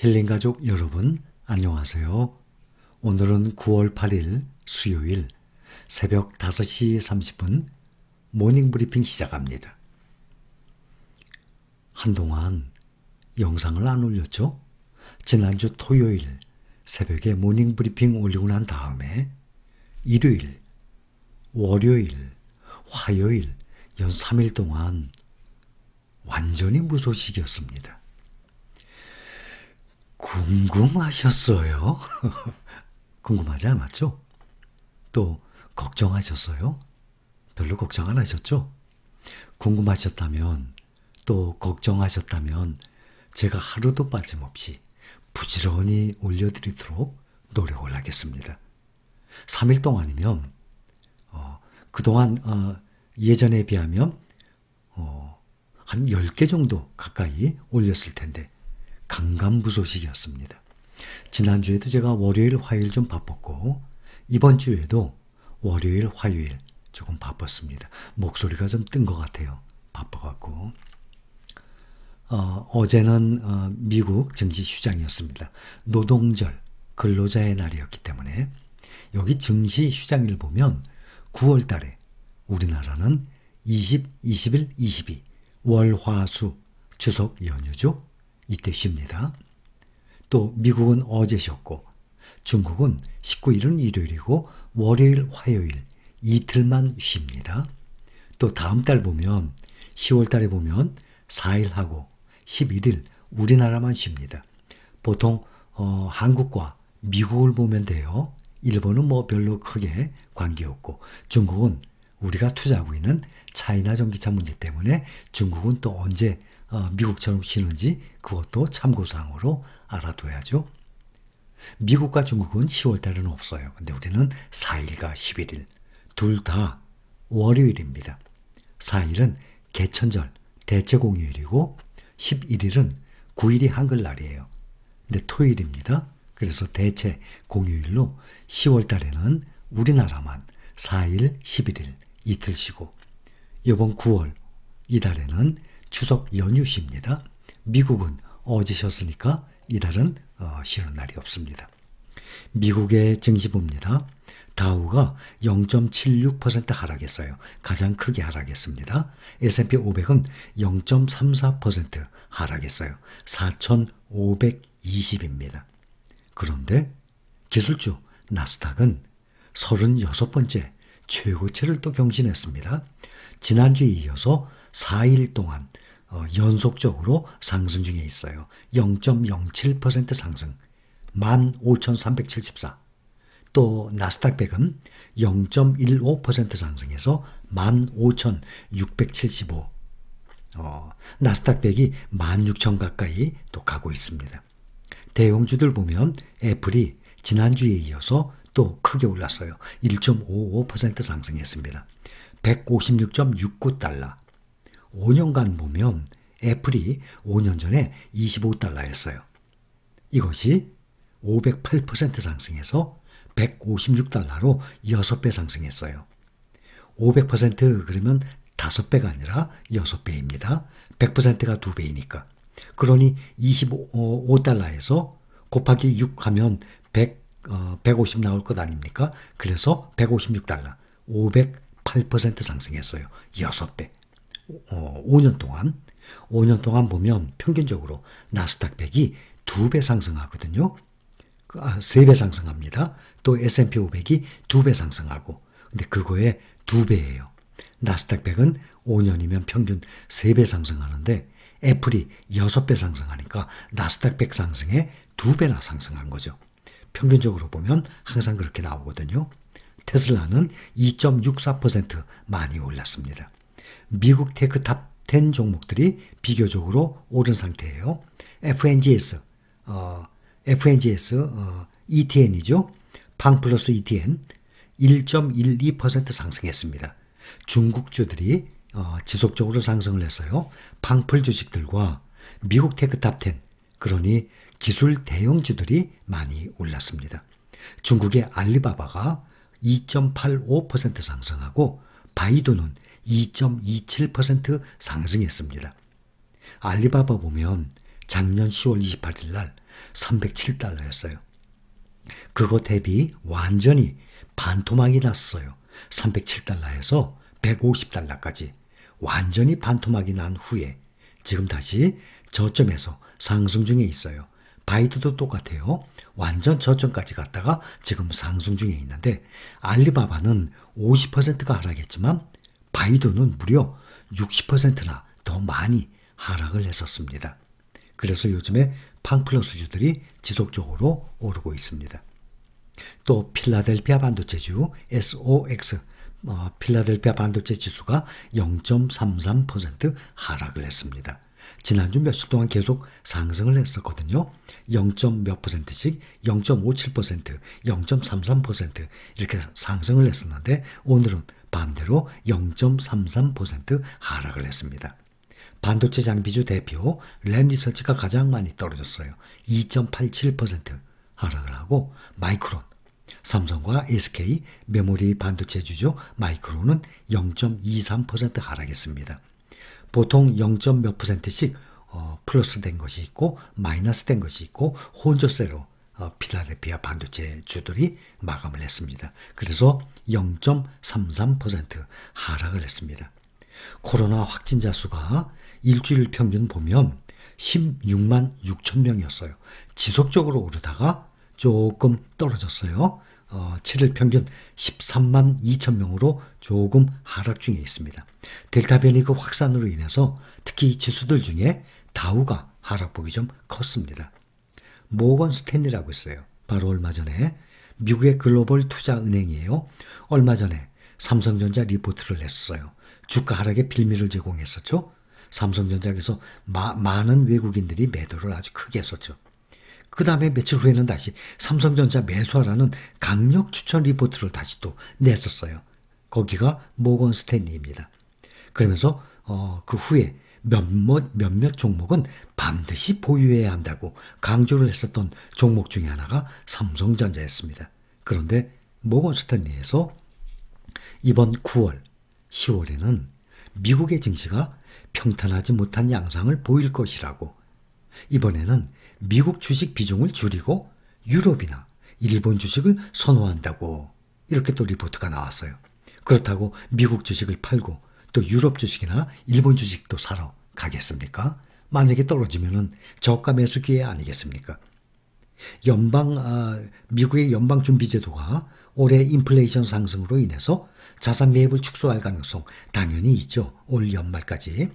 힐링 가족 여러분 안녕하세요. 오늘은 9월 8일 수요일 새벽 5시 30분 모닝 브리핑 시작합니다. 한동안 영상을 안 올렸죠? 지난주 토요일 새벽에 모닝 브리핑 올리고 난 다음에 일요일, 월요일, 화요일 연 3일 동안 완전히 무소식이었습니다. 궁금하셨어요? 궁금하지 않았죠? 또 걱정하셨어요? 별로 걱정 안 하셨죠? 궁금하셨다면 또 걱정하셨다면 제가 하루도 빠짐없이 부지런히 올려드리도록 노력을 하겠습니다. 3일 동안이면 어, 그동안 어, 예전에 비하면 어, 한 10개 정도 가까이 올렸을 텐데 강간부 소식이었습니다. 지난주에도 제가 월요일, 화요일 좀 바빴고, 이번 주에도 월요일, 화요일 조금 바빴습니다. 목소리가 좀 뜬 것 같아요. 바빠갖고. 어, 제는 어, 미국 증시 휴장이었습니다. 노동절, 근로자의 날이었기 때문에 여기 증시 휴장일 보면 9월 달에 우리나라는 20, 21, 22 월 화수 추석 연휴죠. 이때 쉽니다. 또 미국은 어제 쉬고 중국은 19일은 일요일이고 월요일, 화요일 이틀만 쉽니다. 또 다음 달 보면 10월 달에 보면 4일하고 11일 우리나라만 쉽니다. 보통 어, 한국과 미국을 보면 돼요. 일본은 뭐 별로 크게 관계없고 중국은 우리가 투자하고 있는 차이나 전기차 문제 때문에 중국은 또 언제 어, 미국처럼 쉬는지 그것도 참고사항으로 알아둬야죠. 미국과 중국은 10월 달은 없어요. 근데 우리는 4일과 11일 둘 다 월요일입니다. 4일은 개천절 대체공휴일이고 11일은 9일이 한글날이에요. 근데 토요일입니다. 그래서 대체 공휴일로 10월 달에는 우리나라만 4일, 11일 이틀 쉬고 이번 9월 이달에는 추석 연휴 십니다 미국은 어제 쉬었으니까 이달은 어, 쉬는 날이 없습니다. 미국의 증시 봅니다. 다우가 0.76% 하락했어요. 가장 크게 하락했습니다. S&P 500은 0.34% 하락했어요. 4,520입니다. 그런데 기술주 나스닥은 36번째 최고치를 또 경신했습니다. 지난주에 이어서 4일 동안 어, 연속적으로 상승 중에 있어요. 0.07% 상승. 15,374. 또 나스닥 백은 0.15% 상승해서 15,675. 어, 나스닥 백이 16,000 가까이 또 가고 있습니다. 대형주들 보면 애플이 지난주에 이어서 또 크게 올랐어요. 1.55% 상승했습니다. 156.69달러. 5년간 보면 애플이 5년 전에 25달러였어요. 이것이 508% 상승해서 156달러로 6배 상승했어요. 500% 그러면 5배가 아니라 6배입니다. 100%가 2배이니까. 그러니 25달러에서 곱하기 6 하면 100, 어, 150 나올 것 아닙니까? 그래서 156달러, 508% 상승했어요. 6배. 어, 5년 동안 5년 동안 보면 평균적으로 나스닥 100이 2배 상승하거든요. 그, 아, 3배 상승합니다. 또 S&P 500이 2배 상승하고 근데 그거에 2배예요. 나스닥 100은 5년이면 평균 3배 상승하는데 애플이 6배 상승하니까 나스닥 100 상승에 2배나 상승한 거죠. 평균적으로 보면 항상 그렇게 나오거든요. 테슬라는 2.64% 많이 올랐습니다. 미국 테크 탑 10 종목들이 비교적으로 오른 상태예요. FNGS, 어, FNGS 어, ETN이죠. 방플러스 ETN 1.12% 상승했습니다. 중국주들이 어, 지속적으로 상승을 했어요. 방풀 주식들과 미국 테크탑 10, 그러니 기술 대형주들이 많이 올랐습니다. 중국의 알리바바가 2.85% 상승하고 바이두는 2.27% 상승했습니다. 알리바바 보면 작년 10월 28일 날 307달러였어요. 그거 대비 완전히 반토막이 났어요. 307달러에서 150달러까지 완전히 반토막이 난 후에 지금 다시 저점에서 상승 중에 있어요. 바이두도 똑같아요. 완전 저점까지 갔다가 지금 상승 중에 있는데 알리바바는 50%가 하락했지만 바이든는 무려 60%나 더 많이 하락을 했었습니다. 그래서 요즘에 팡플러스주들이 지속적으로 오르고 있습니다. 또 필라델피아 반도체주 SOX 어, 필라델피아 반도체 지수가 0.33% 하락을 했습니다. 지난주 며칠 동안 계속 상승을 했었거든요. 0. 몇 퍼센트씩 0.57%, 0.33% 이렇게 상승을 했었는데 오늘은 반대로 0.33% 하락을 했습니다. 반도체 장비주 대표 램 리서치가 가장 많이 떨어졌어요. 2.87% 하락을 하고 마이크론, 삼성과 SK 메모리 반도체 주죠. 마이크론은 0.23% 하락했습니다. 보통 0. 몇 퍼센트씩 어, 플러스 된 것이 있고 마이너스 된 것이 있고 혼조세로 필라델피아 어, 반도체 주들이 마감을 했습니다. 그래서 0.33% 하락을 했습니다. 코로나 확진자 수가 일주일 평균 보면 16만 6천 명이었어요. 지속적으로 오르다가 조금 떨어졌어요. 어, 7일 평균 13만 2천 명으로 조금 하락 중에 있습니다. 델타 변이 그 확산으로 인해서 특히 지수들 중에 다우가 하락폭이 좀 컸습니다. 모건 스탠리라고 있어요. 바로 얼마 전에 미국의 글로벌 투자 은행이에요. 얼마 전에 삼성전자 리포트를 냈어요. 주가 하락에 빌미를 제공했었죠. 삼성전자에서 마, 많은 외국인들이 매도를 아주 크게 했었죠. 그 다음에 며칠 후에는 다시 삼성전자 매수하라는 강력 추천 리포트를 다시 또 냈었어요. 거기가 모건 스탠리입니다. 그러면서 어, 그 후에 몇몇, 몇몇 종목은 반드시 보유해야 한다고 강조를 했었던 종목 중에 하나가 삼성전자였습니다. 그런데 모건스탠리에서 이번 9월, 10월에는 미국의 증시가 평탄하지 못한 양상을 보일 것이라고 이번에는 미국 주식 비중을 줄이고 유럽이나 일본 주식을 선호한다고 이렇게 또 리포트가 나왔어요. 그렇다고 미국 주식을 팔고 또 유럽 주식이나 일본 주식도 사러 가겠습니까? 만약에 떨어지면은 저가 매수 기회 아니겠습니까? 연방 아, 미국의 연방 준비 제도가 올해 인플레이션 상승으로 인해서 자산 매입을 축소할 가능성 당연히 있죠. 올 연말까지.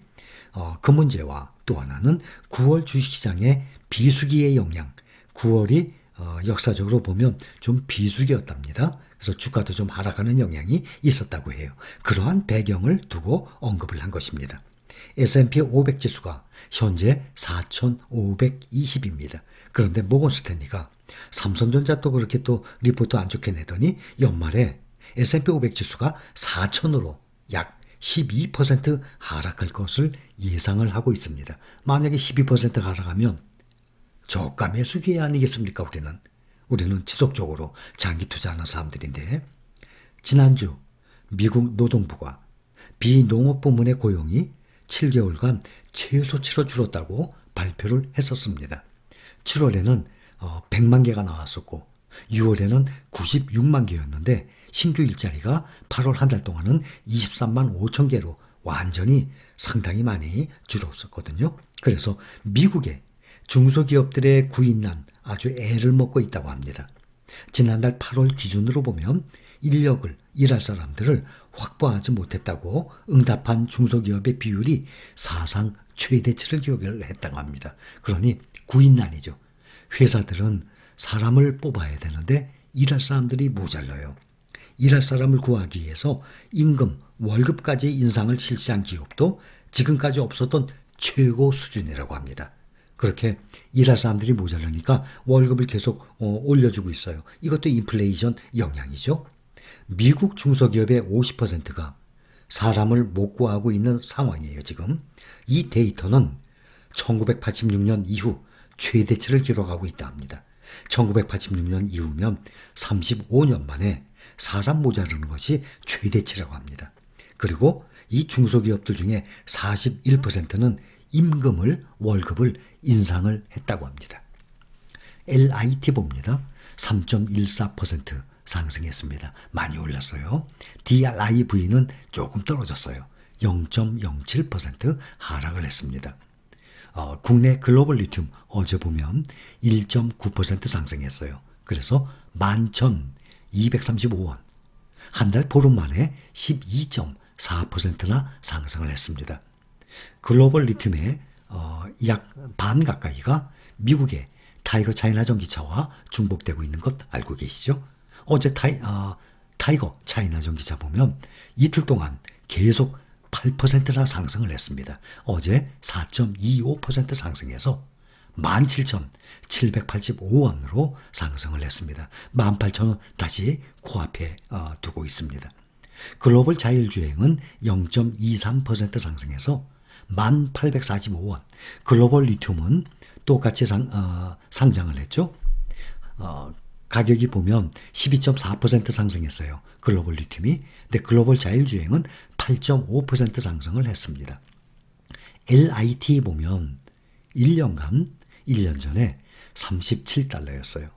어, 그 문제와 또 하나는 9월 주식시장의 비수기의 영향. 9월이 어, 역사적으로 보면 좀 비수기였답니다. 그래서 주가도 좀 하락하는 영향이 있었다고 해요. 그러한 배경을 두고 언급을 한 것입니다. S&P 500 지수가 현재 4,520입니다. 그런데 모건 스탠리가 삼성전자 도 그렇게 또 리포트 안 좋게 내더니 연말에 S&P 500 지수가 4,000으로 약 12% 하락할 것을 예상을 하고 있습니다. 만약에 12% 하락하면 저가 매수 기회 아니겠습니까? 우리는 우리는 지속적으로 장기 투자하는 사람들인데 지난주 미국 노동부가 비농업 부문의 고용이 7개월간 최소치로 줄었다고 발표를 했었습니다. 7월에는 100만 어, 개가 나왔었고 6월에는 96만 개였는데 신규 일자리가 8월 한 달 동안은 23만 5천 개로 완전히 상당히 많이 줄었었거든요. 그래서 미국의 중소기업들의 구인난 아주 애를 먹고 있다고 합니다. 지난달 8월 기준으로 보면 인력을 일할 사람들을 확보하지 못했다고 응답한 중소기업의 비율이 사상 최대치를 기록을 했다고 합니다. 그러니 구인난이죠. 회사들은 사람을 뽑아야 되는데 일할 사람들이 모자라요. 일할 사람을 구하기 위해서 임금, 월급까지 인상을 실시한 기업도 지금까지 없었던 최고 수준이라고 합니다. 그렇게 일할 사람들이 모자라니까 월급을 계속 어, 올려주고 있어요. 이것도 인플레이션 영향이죠. 미국 중소기업의 50%가 사람을 못 구하고 있는 상황이에요, 지금. 이 데이터는 1986년 이후 최대치를 기록하고 있다 합니다. 1986년 이후면 35년 만에 사람 모자르는 것이 최대치라고 합니다. 그리고 이 중소기업들 중에 41%는 임금을 월급을 인상을 했다고 합니다. LIT 봅니다. 3.14% 상승했습니다. 많이 올랐어요. DRIV는 조금 떨어졌어요. 0.07% 하락을 했습니다. 어, 국내 글로벌 리튬 어제 보면 1.9% 상승했어요. 그래서 11,235원. 한 달 보름 만에 12.4%나 상승을 했습니다. 글로벌 리튬의 어, 약 반 가까이가 미국의 타이거 차이나 전기차와 중복되고 있는 것 알고 계시죠? 어제 타이, 어, 타이거 차이나 전기차 보면 이틀 동안 계속 8%나 상승을 했습니다. 어제 4.25% 상승해서 17,785원으로 상승을 했습니다. 18,000원 다시 코앞에 어, 두고 있습니다. 글로벌 자율주행은 0.23% 상승해서 1845원. 글로벌 리튬은 똑같이 상, 어, 상장을 했죠. 어, 가격이 보면 12.4% 상승했어요. 글로벌 리튬이. 근데 글로벌 자율주행은 8.5% 상승을 했습니다. LIT 보면 1년간 1년 전에 37달러였어요.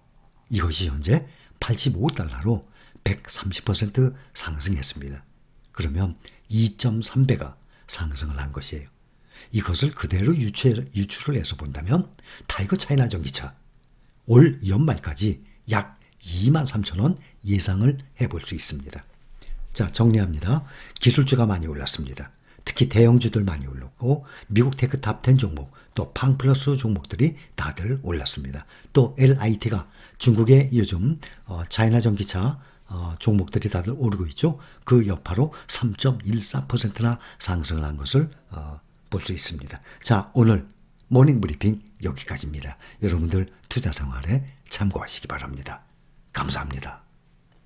이것이 현재 85달러로 130% 상승했습니다. 그러면 2.3배가 상승을 한 것이에요. 이것을 그대로 유출, 유출을 해서 본다면 타이거 차이나 전기차 올 연말까지 약 2만 3천 원 예상을 해볼 수 있습니다. 자 정리합니다. 기술주가 많이 올랐습니다. 특히 대형주들 많이 올랐고 미국 테크 탑10 종목 또 팡플러스 종목들이 다들 올랐습니다. 또 LIT가 중국의 요즘 어, 차이나 전기차 어, 종목들이 다들 오르고 있죠. 그 여파로 3.14%나 상승을 한 것을 어, 볼수 있습니다. 자, 오늘 모닝 브리핑 여기까지입니다. 여러분들 투자 생활에 참고하시기 바랍니다. 감사합니다.